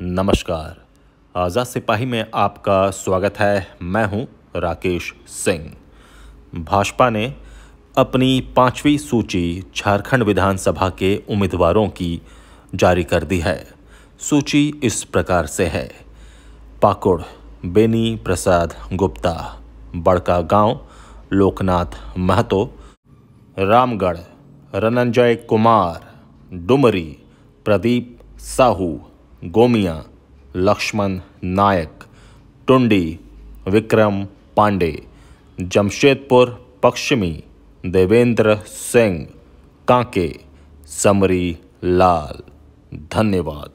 नमस्कार आज़ाद सिपाही में आपका स्वागत है मैं हूं राकेश सिंह भाजपा ने अपनी पांचवी सूची झारखंड विधानसभा के उम्मीदवारों की जारी कर दी है सूची इस प्रकार से है पाकुड़ बेनी प्रसाद गुप्ता बड़का गांव लोकनाथ महतो रामगढ़ रनंजय कुमार डुमरी प्रदीप साहू गोमिया लक्ष्मण नायक टुंडी विक्रम पांडे जमशेदपुर पश्चिमी देवेंद्र सिंह कांके समरी लाल धन्यवाद